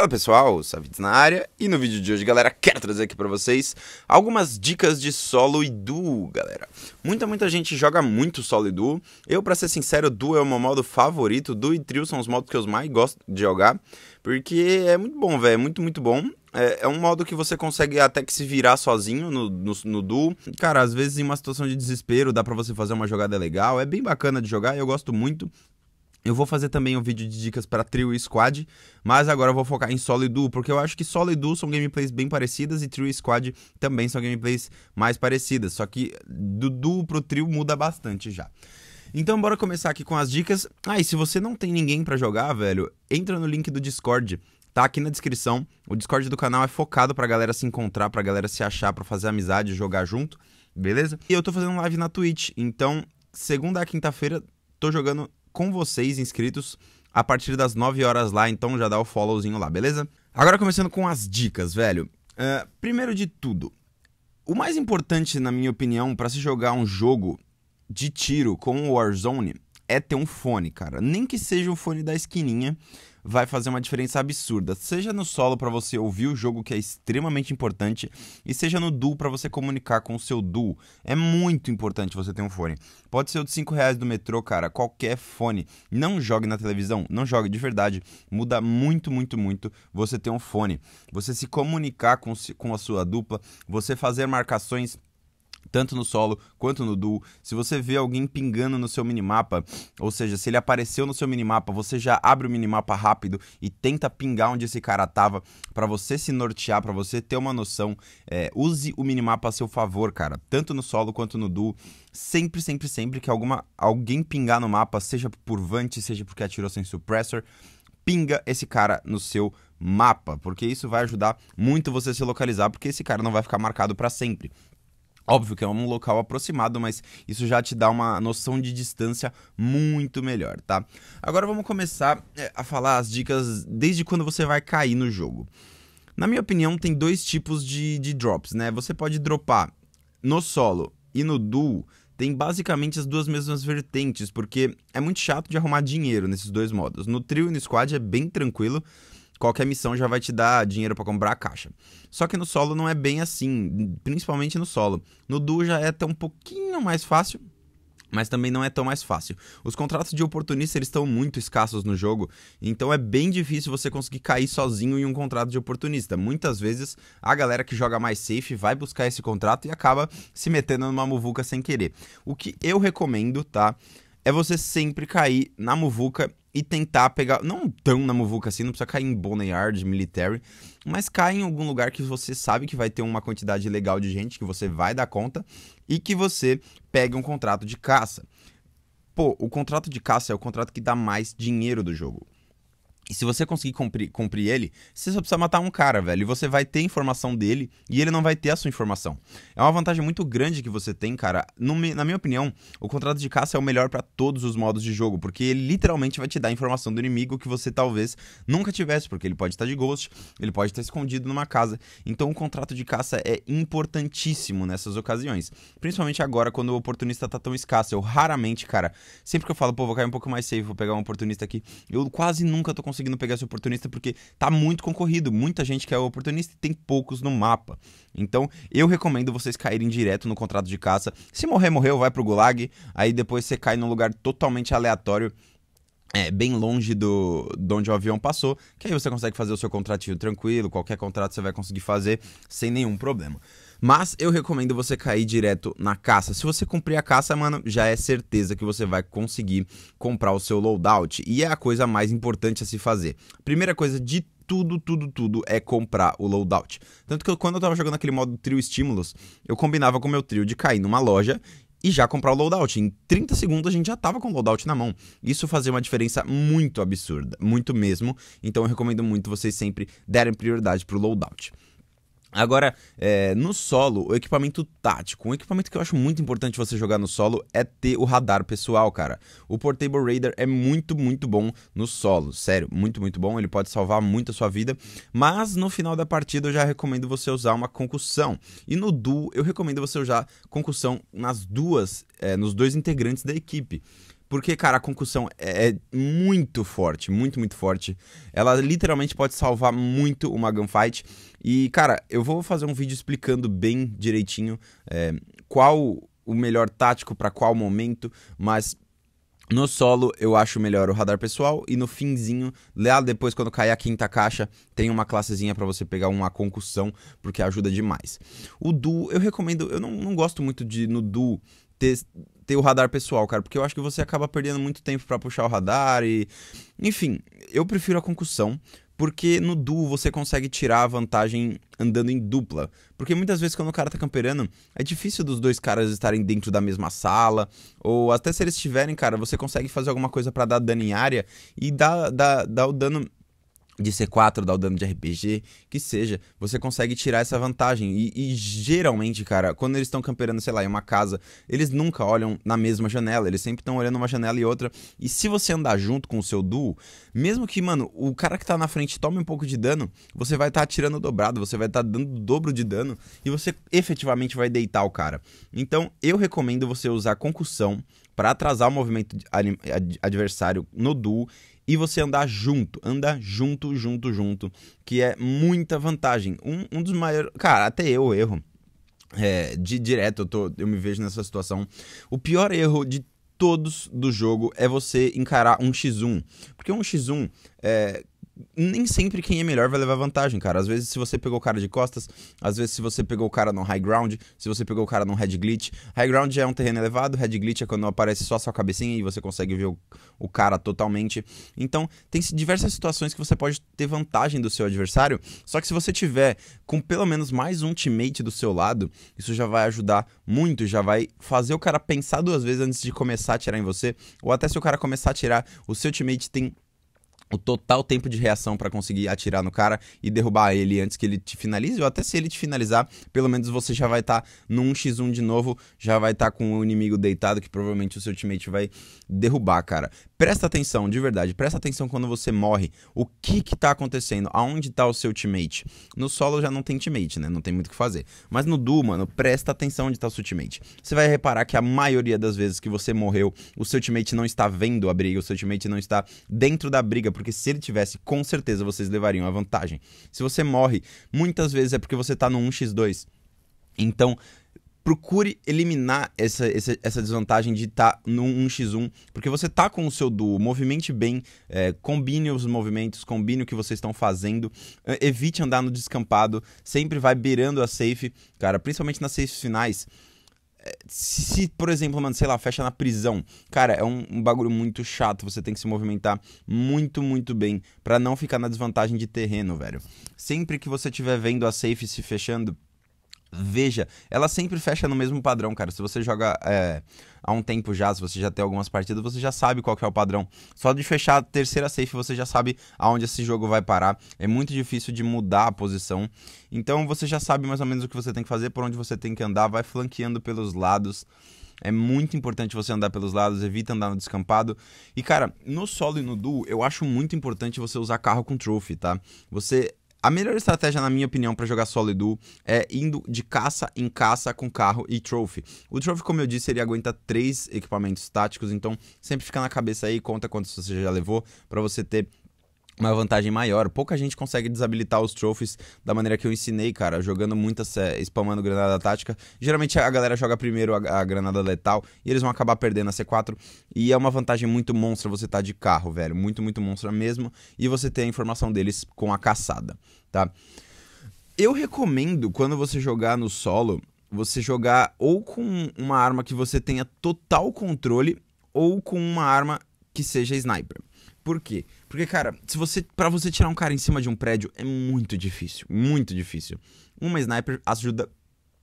Fala pessoal, Savides na área e no vídeo de hoje, galera, quero trazer aqui para vocês algumas dicas de solo e duo, galera. Muita, muita gente joga muito solo e duo. Eu, para ser sincero, duo é o meu modo favorito. Duo e trio são os modos que eu mais gosto de jogar, porque é muito bom, velho, é muito, muito bom. É, é, um modo que você consegue até que se virar sozinho no, no, no, duo. Cara, às vezes em uma situação de desespero dá pra você fazer uma jogada legal. É bem bacana de jogar, eu gosto muito. Eu vou fazer também um vídeo de dicas para trio e squad, mas agora eu vou focar em solo e duo, porque eu acho que solo e duo são gameplays bem parecidas e trio e squad também são gameplays mais parecidas, só que do duo pro trio muda bastante já. Então bora começar aqui com as dicas. Ah, e se você não tem ninguém para jogar, velho, entra no link do Discord, tá aqui na descrição. O Discord do canal é focado pra galera se encontrar, pra galera se achar, pra fazer amizade, jogar junto, beleza? E eu tô fazendo live na Twitch, então segunda a quinta-feira tô jogando com vocês inscritos a partir das 9 horas lá, então já dá o followzinho lá, beleza? Agora começando com as dicas, velho. Uh, primeiro de tudo, o mais importante, na minha opinião, para se jogar um jogo de tiro com o Warzone é ter um fone, cara. Nem que seja o fone da esquininha, vai fazer uma diferença absurda, seja no solo para você ouvir o jogo que é extremamente importante e seja no duo para você comunicar com o seu duo. É muito importante você ter um fone. Pode ser o de 5 reais do metrô, cara, qualquer fone. Não jogue na televisão, não jogue de verdade. Muda muito, muito, muito você ter um fone. Você se comunicar com, com a sua dupla, você fazer marcações tanto no solo quanto no duo. Se você vê alguém pingando no seu minimapa, ou seja, se ele apareceu no seu minimapa, você já abre o minimapa rápido e tenta pingar onde esse cara tava para você se nortear, para você ter uma noção. É, use o minimapa a seu favor, cara, tanto no solo quanto no duo. Sempre, sempre, sempre que alguma alguém pingar no mapa, seja por Vante, seja porque atirou sem suppressor, pinga esse cara no seu mapa, porque isso vai ajudar muito você se localizar, porque esse cara não vai ficar marcado para sempre. Óbvio que é um local aproximado, mas isso já te dá uma noção de distância muito melhor, tá? Agora vamos começar é, a falar as dicas desde quando você vai cair no jogo. Na minha opinião, tem dois tipos de, de drops, né? Você pode dropar no solo e no duo, tem basicamente as duas mesmas vertentes, porque é muito chato de arrumar dinheiro nesses dois modos. No trio e no squad é bem tranquilo, qualquer missão já vai te dar dinheiro para comprar a caixa. Só que no solo não é bem assim, principalmente no solo. No duo já é até um pouquinho mais fácil, mas também não é tão mais fácil. Os contratos de oportunista eles estão muito escassos no jogo, então é bem difícil você conseguir cair sozinho em um contrato de oportunista. Muitas vezes a galera que joga mais safe vai buscar esse contrato e acaba se metendo numa muvuca sem querer. O que eu recomendo, tá? é você sempre cair na muvuca e tentar pegar. Não tão na muvuca assim, não precisa cair em Boneyard, Military, mas cai em algum lugar que você sabe que vai ter uma quantidade legal de gente, que você vai dar conta e que você pegue um contrato de caça. Pô, o contrato de caça é o contrato que dá mais dinheiro do jogo. E se você conseguir cumprir, cumprir ele, você só precisa matar um cara, velho. E você vai ter informação dele e ele não vai ter a sua informação. É uma vantagem muito grande que você tem, cara. No, na minha opinião, o contrato de caça é o melhor para todos os modos de jogo, porque ele literalmente vai te dar informação do inimigo que você talvez nunca tivesse, porque ele pode estar de ghost, ele pode estar escondido numa casa. Então o contrato de caça é importantíssimo nessas ocasiões. Principalmente agora, quando o oportunista tá tão escasso. Eu raramente, cara, sempre que eu falo, pô, vou cair um pouco mais safe, vou pegar um oportunista aqui, eu quase nunca tô conseguindo conseguindo pegar esse oportunista porque tá muito concorrido, muita gente quer o oportunista e tem poucos no mapa. Então, eu recomendo vocês caírem direto no contrato de caça. Se morrer, morreu, vai pro gulag, aí depois você cai num lugar totalmente aleatório é, bem longe do de onde o avião passou, que aí você consegue fazer o seu contratinho tranquilo, qualquer contrato você vai conseguir fazer sem nenhum problema. Mas eu recomendo você cair direto na caça. Se você cumprir a caça, mano, já é certeza que você vai conseguir comprar o seu loadout. E é a coisa mais importante a se fazer. Primeira coisa de tudo, tudo, tudo é comprar o loadout. Tanto que eu, quando eu tava jogando aquele modo trio estímulos, eu combinava com meu trio de cair numa loja e já comprar o loadout. Em 30 segundos a gente já estava com o loadout na mão. Isso fazia uma diferença muito absurda, muito mesmo. Então eu recomendo muito vocês sempre derem prioridade para o loadout. Agora, é, no solo, o equipamento tático. Um equipamento que eu acho muito importante você jogar no solo é ter o radar pessoal, cara. O Portable Raider é muito, muito bom no solo. Sério, muito, muito bom. Ele pode salvar muito a sua vida. Mas no final da partida eu já recomendo você usar uma concussão. E no duo eu recomendo você usar concussão nas duas, é, nos dois integrantes da equipe. Porque, cara, a concussão é, é muito forte, muito, muito forte. Ela literalmente pode salvar muito uma gunfight. E, cara, eu vou fazer um vídeo explicando bem direitinho é, qual o melhor tático para qual momento, mas no solo, eu acho melhor o radar pessoal e no finzinho, lá depois quando cair a quinta caixa, tem uma classezinha para você pegar uma concussão, porque ajuda demais. O duo, eu recomendo, eu não, não gosto muito de no duo ter ter o radar pessoal, cara, porque eu acho que você acaba perdendo muito tempo para puxar o radar e. Enfim, eu prefiro a concussão, porque no duo você consegue tirar a vantagem andando em dupla. Porque muitas vezes quando o cara tá camperando, é difícil dos dois caras estarem dentro da mesma sala, ou até se eles estiverem, cara, você consegue fazer alguma coisa para dar dano em área e dar, dar, dar o dano de C4, dar o dano de RPG, que seja, você consegue tirar essa vantagem. E, e geralmente, cara, quando eles estão camperando, sei lá, em uma casa, eles nunca olham na mesma janela, eles sempre estão olhando uma janela e outra. E se você andar junto com o seu duo, mesmo que, mano, o cara que tá na frente tome um pouco de dano, você vai estar tá atirando dobrado, você vai estar tá dando dobro de dano e você efetivamente vai deitar o cara. Então, eu recomendo você usar concussão para atrasar o movimento adversário no duo e você andar junto, andar junto, junto, junto, que é muita vantagem. Um, um dos maiores. Cara, até eu erro. É, de direto, eu, tô, eu me vejo nessa situação. O pior erro de todos do jogo é você encarar um x1. Porque um x1, é, nem sempre quem é melhor vai levar vantagem, cara. Às vezes, se você pegou o cara de costas, às vezes, se você pegou o cara no high ground, se você pegou o cara no head glitch. High ground é um terreno elevado, head glitch é quando aparece só a sua cabecinha e você consegue ver o, o cara totalmente. Então, tem diversas situações que você pode ter vantagem do seu adversário, só que se você tiver com pelo menos mais um teammate do seu lado, isso já vai ajudar muito, já vai fazer o cara pensar duas vezes antes de começar a tirar em você, ou até se o cara começar a tirar, o seu teammate tem o total tempo de reação para conseguir atirar no cara e derrubar ele antes que ele te finalize, ou até se ele te finalizar, pelo menos você já vai estar tá num x1 de novo, já vai estar tá com o inimigo deitado que provavelmente o seu teammate vai derrubar, cara. Presta atenção, de verdade, presta atenção quando você morre, o que que tá acontecendo, aonde tá o seu teammate. No solo já não tem teammate, né, não tem muito o que fazer. Mas no duo, mano, presta atenção onde tá o seu teammate. Você vai reparar que a maioria das vezes que você morreu, o seu teammate não está vendo a briga, o seu teammate não está dentro da briga, porque se ele tivesse, com certeza vocês levariam a vantagem. Se você morre, muitas vezes é porque você tá no 1x2. Então, procure eliminar essa, essa, essa desvantagem de estar tá no 1x1, porque você tá com o seu duo, movimente bem, é, combine os movimentos, combine o que vocês estão fazendo, é, evite andar no descampado, sempre vai beirando a safe, cara, principalmente nas safes finais se, por exemplo, mano, sei lá, fecha na prisão, cara, é um, um bagulho muito chato. Você tem que se movimentar muito, muito bem para não ficar na desvantagem de terreno, velho. Sempre que você estiver vendo a safe se fechando, veja, ela sempre fecha no mesmo padrão, cara. Se você joga. É, há um tempo já, se você já tem algumas partidas, você já sabe qual é o padrão. Só de fechar a terceira safe você já sabe aonde esse jogo vai parar. É muito difícil de mudar a posição. Então você já sabe mais ou menos o que você tem que fazer, por onde você tem que andar, vai flanqueando pelos lados. É muito importante você andar pelos lados, evita andar no descampado. E, cara, no solo e no duo, eu acho muito importante você usar carro com trophy, tá? Você a melhor estratégia, na minha opinião, para jogar solo Edu é indo de caça em caça com carro e Trophy. O Trophy, como eu disse, ele aguenta três equipamentos táticos, então sempre fica na cabeça aí, conta quantos você já levou, para você ter uma vantagem maior. Pouca gente consegue desabilitar os trophies da maneira que eu ensinei, cara, jogando muitas, spamando granada tática. Geralmente a galera joga primeiro a, a, granada letal e eles vão acabar perdendo a C4. E é uma vantagem muito monstra você tá de carro, velho. Muito, muito monstra mesmo. E você tem a informação deles com a caçada, tá? Eu recomendo, quando você jogar no solo, você jogar ou com uma arma que você tenha total controle ou com uma arma que seja sniper. Por quê? Porque, cara, se você para você tirar um cara em cima de um prédio é muito difícil, muito difícil. Uma sniper ajuda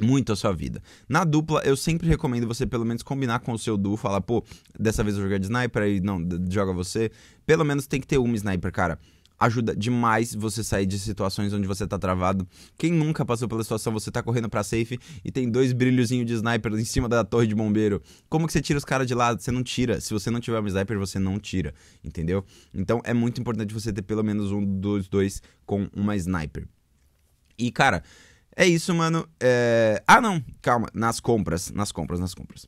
muito a sua vida. Na dupla, eu sempre recomendo você pelo menos combinar com o seu duo, falar, pô, dessa vez eu jogar de sniper, aí não, joga você. Pelo menos tem que ter uma sniper, cara ajuda demais você sair de situações onde você tá travado. Quem nunca passou pela situação, você tá correndo pra safe e tem dois brilhozinhos de sniper em cima da torre de bombeiro. Como que você tira os caras de lado? Você não tira. Se você não tiver um sniper, você não tira, entendeu? Então é muito importante você ter pelo menos um dos dois com uma sniper. E, cara, é isso, mano. É... Ah, não, calma. Nas compras, nas compras, nas compras.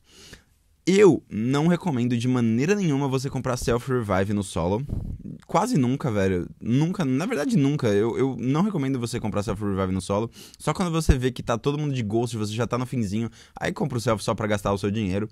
Eu não recomendo de maneira nenhuma você comprar Self Revive no solo, quase nunca, velho. Nunca, na verdade, nunca. Eu, eu não recomendo você comprar Self Revive no solo. Só quando você vê que tá todo mundo de ghost, você já tá no finzinho. Aí compra o Self só para gastar o seu dinheiro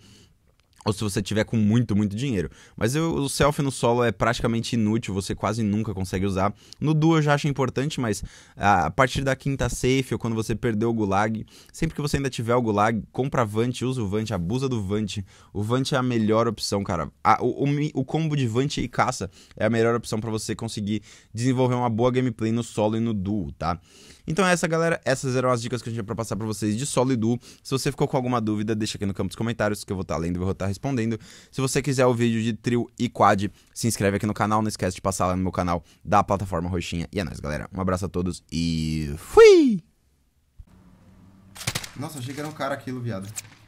ou se você tiver com muito, muito dinheiro. Mas eu, o selfie no solo é praticamente inútil, você quase nunca consegue usar. No duo eu já acho importante, mas ah, a, partir da quinta safe ou quando você perdeu o gulag, sempre que você ainda tiver o gulag, compra Vant, usa o Vant, abusa do Vant. O Vant é a melhor opção, cara. A, o, o, o, combo de Vant e caça é a melhor opção para você conseguir desenvolver uma boa gameplay no solo e no duo, tá? Então é essa, galera. Essas eram as dicas que a gente ia pra passar pra vocês de solo e duo. Se você ficou com alguma dúvida, deixa aqui no campo dos comentários que eu vou estar tá lendo e vou estar tá respondendo. Se você quiser o vídeo de trio e quad, se inscreve aqui no canal. Não esquece de passar lá no meu canal da plataforma Roxinha. E é nóis, galera. Um abraço a todos e fui! Nossa, achei que era um cara aquilo, viado.